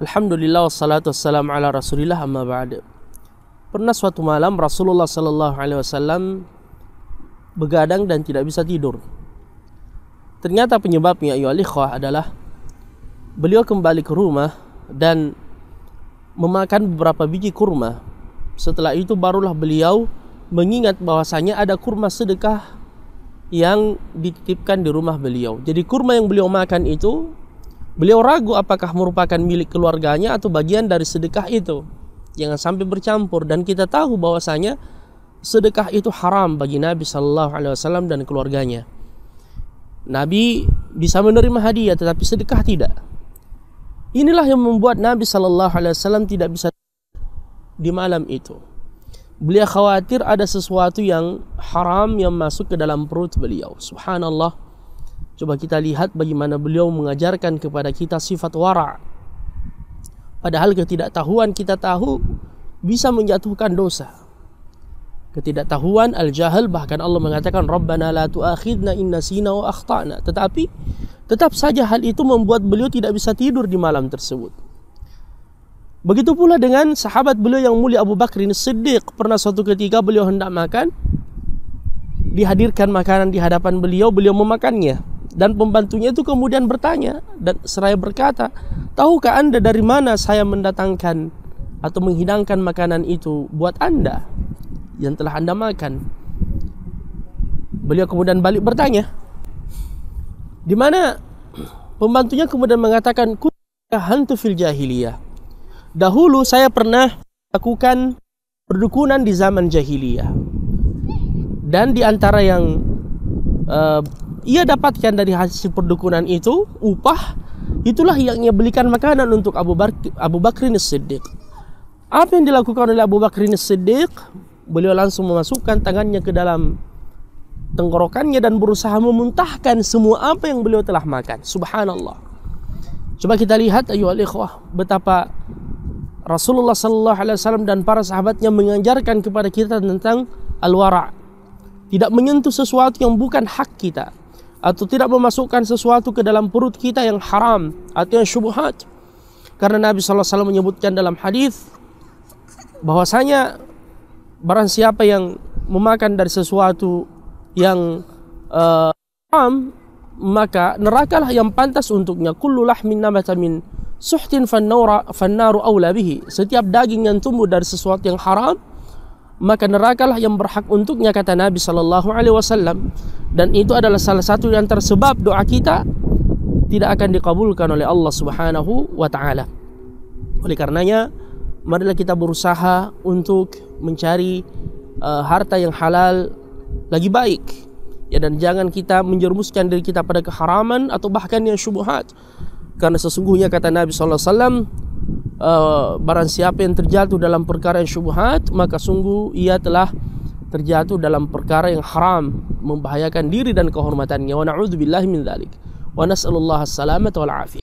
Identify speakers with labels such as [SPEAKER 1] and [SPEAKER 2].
[SPEAKER 1] Alhamdulillah wassalatu wassalamu ala Rasulillah amma ba'd. Pernah suatu malam Rasulullah sallallahu alaihi wasallam begadang dan tidak bisa tidur. Ternyata penyebabnya ya ikhwah adalah beliau kembali ke rumah dan memakan beberapa biji kurma. Setelah itu barulah beliau mengingat bahwasanya ada kurma sedekah yang dititipkan di rumah beliau. Jadi kurma yang beliau makan itu Beliau ragu apakah merupakan milik keluarganya atau bagian dari sedekah itu. Jangan sampai bercampur dan kita tahu bahwasanya sedekah itu haram bagi Nabi sallallahu alaihi wasallam dan keluarganya. Nabi bisa menerima hadiah tetapi sedekah tidak. Inilah yang membuat Nabi sallallahu alaihi wasallam tidak bisa di malam itu. Beliau khawatir ada sesuatu yang haram yang masuk ke dalam perut beliau. Subhanallah. Cuba kita lihat bagaimana beliau mengajarkan kepada kita sifat wara. Padahal ketidaktahuan kita tahu bisa menjatuhkan dosa. Ketidaktahuan al-jahal bahkan Allah mengatakan Rabbana la tu'akhidna inna sina wa akhtana. Tetapi tetap saja hal itu membuat beliau tidak bisa tidur di malam tersebut. Begitu pula dengan sahabat beliau yang mulia Abu Bakr ini Siddiq pernah suatu ketika beliau hendak makan dihadirkan makanan di hadapan beliau beliau memakannya dan pembantunya itu kemudian bertanya dan seraya berkata, "Tahukah Anda dari mana saya mendatangkan atau menghidangkan makanan itu buat Anda yang telah Anda makan?" Beliau kemudian balik bertanya, "Di mana?" Pembantunya kemudian mengatakan, "Hantu fil jahiliyah." Dahulu saya pernah lakukan perdukunan di zaman jahiliyah. Dan di antara yang uh, ia dapatkan dari hasil perdukunan itu upah itulah yang ia belikan makanan untuk Abu, Bar Abu Bakr Abu Siddiq. Apa yang dilakukan oleh Abu Bakr Siddiq? Beliau langsung memasukkan tangannya ke dalam tenggorokannya dan berusaha memuntahkan semua apa yang beliau telah makan. Subhanallah. Coba kita lihat ayo ikhwah betapa Rasulullah sallallahu alaihi wasallam dan para sahabatnya mengajarkan kepada kita tentang al-wara'. Tidak menyentuh sesuatu yang bukan hak kita atau tidak memasukkan sesuatu ke dalam perut kita yang haram atau yang syubhat. Karena Nabi sallallahu alaihi wasallam menyebutkan dalam hadis bahwasanya barang siapa yang memakan dari sesuatu yang uh, haram maka nerakalah yang pantas untuknya kullu lahmin nabata min suhtin fannara fannaru aula bihi setiap daging yang tumbuh dari sesuatu yang haram maka nerakalah yang berhak untuknya kata Nabi sallallahu alaihi wasallam dan itu adalah salah satu yang tersebab doa kita tidak akan dikabulkan oleh Allah Subhanahu wa taala. Oleh karenanya marilah kita berusaha untuk mencari uh, harta yang halal lagi baik. Ya dan jangan kita menjerumuskan diri kita pada keharaman atau bahkan yang syubhat. Karena sesungguhnya kata Nabi sallallahu alaihi wasallam uh, barang siapa yang terjatuh dalam perkara yang syubhat maka sungguh ia telah terjatuh dalam perkara yang haram membahayakan diri dan kehormatannya wa na'udzubillahi min dzalik wa nas'alullaha as-salamata wal